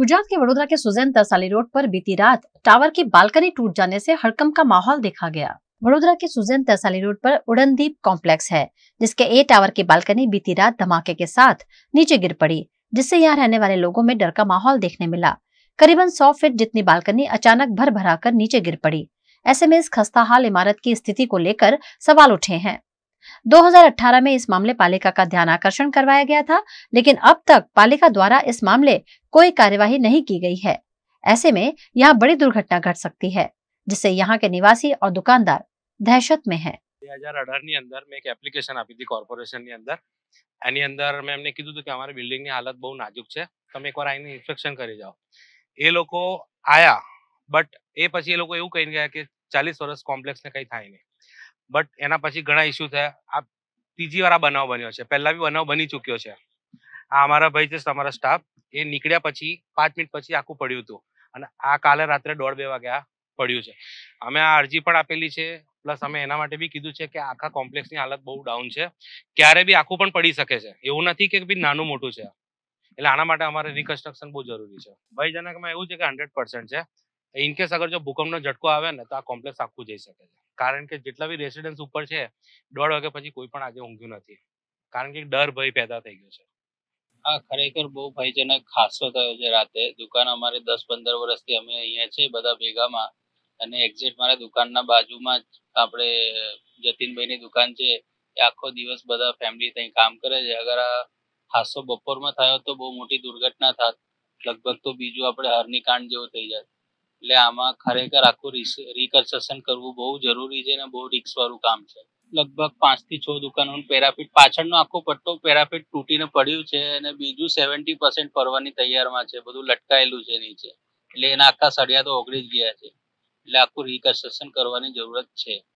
गुजरात के वडोदरा के Suzanne तरसाली road पर बीती रात टावर की बालकनी टूट जाने से हड़कम का माहौल देखा गया वडोदरा के सुजैन तरसाली रोड पर उड़नदीप कॉम्प्लेक्स है जिसके ए टावर की बालकनी बीती रात धमाके के साथ नीचे गिर पड़ी जिससे यहाँ रहने वाले लोगों में डर का माहौल देखने मिला करीबन सौ फीट जितनी बालकनी अचानक भर भरा कर नीचे गिर पड़ी ऐसे में इस खस्ताहाल इमारत की स्थिति को लेकर सवाल उठे हैं 2018 में इस मामले पालिका का ध्यान आकर्षण करवाया गया था लेकिन अब तक पालिका द्वारा इस मामले कोई कार्यवाही नहीं की गई है ऐसे में यहाँ बड़ी दुर्घटना घट सकती है जिससे यहाँ के निवासी और दुकानदार दहशत में है चालीस वर्ष कॉम्प्लेक्स ने कई थे બટ એના પછી ઘણા ઇસ્યુ થયા આ ત્રીજી વાર આ બનાવ બન્યો છે પહેલા બી બનાવ બની ચૂક્યો છે આ અમારા ભાઈ છે અમારા સ્ટાફ એ નીકળ્યા પછી પાંચ મિનિટ પછી આખું પડ્યું હતું અને આ કાલે રાત્રે દોઢ બે વાગ્યા પડ્યું છે અમે આ અરજી પણ આપેલી છે પ્લસ અમે એના માટે બી કીધું છે કે આખા કોમ્પ્લેક્સની હાલત બહુ ડાઉન છે ક્યારે બી આખું પણ પડી શકે છે એવું નથી કે ભી નાનું મોટું છે એટલે આના માટે અમારે રિકન્સ્ટ્રક્શન બહુ જરૂરી છે ભયજનકમાં એવું છે કે હંડ્રેડ છે ઇનકેસ અગર જો ભૂકંપનો ઝટકો આવે ને તો આ કોમ્પ્લેક્સ આખું જઈ શકે છે કારણ કે જેટલા બી રેસિડેન્સ ઉપર છે દોઢ વાગે પછી કોઈ પણ આજે ઊંઘ્યું નથી કારણ કે ડર ભય પેદા થઈ ગયો છે હા ખરેખર બહુ ભયજનક ખાસો થયો છે રાતે દુકાન અમારે દસ પંદર વર્ષથી અમે અહીંયા છે બધા ભેગામાં અને એક્ઝેક્ટ મારા દુકાનના બાજુમાં જ આપણે જતીનભાઈની દુકાન છે એ આખો દિવસ બધા ફેમિલી ત્યાં કામ કરે છે અગર આ ખાસો બપોરમાં થયો તો બહુ મોટી દુર્ઘટના થાત લગભગ તો બીજું આપણે હરની કાંડ જેવું થઈ જાય એટલે આમાં ખરેખર આખું રિકન્સ્ટ્રક્શન કરવું બહુ જરૂરી છે અને બહુ વાળું કામ છે લગભગ પાંચ થી છ દુકાનો પેરાફિટ પાછળનો આખો પટ્ટો પેરાફિટ તૂટીને પડ્યું છે અને બીજું સેવન્ટી પર્સન્ટ ફરવાની તૈયારમાં છે બધું લટકાયેલું છે નીચે એટલે એના આખા સળિયા તો ઓગળી જ ગયા છે એટલે આખું રિકન્સ્ટ્રક્શન કરવાની જરૂરત છે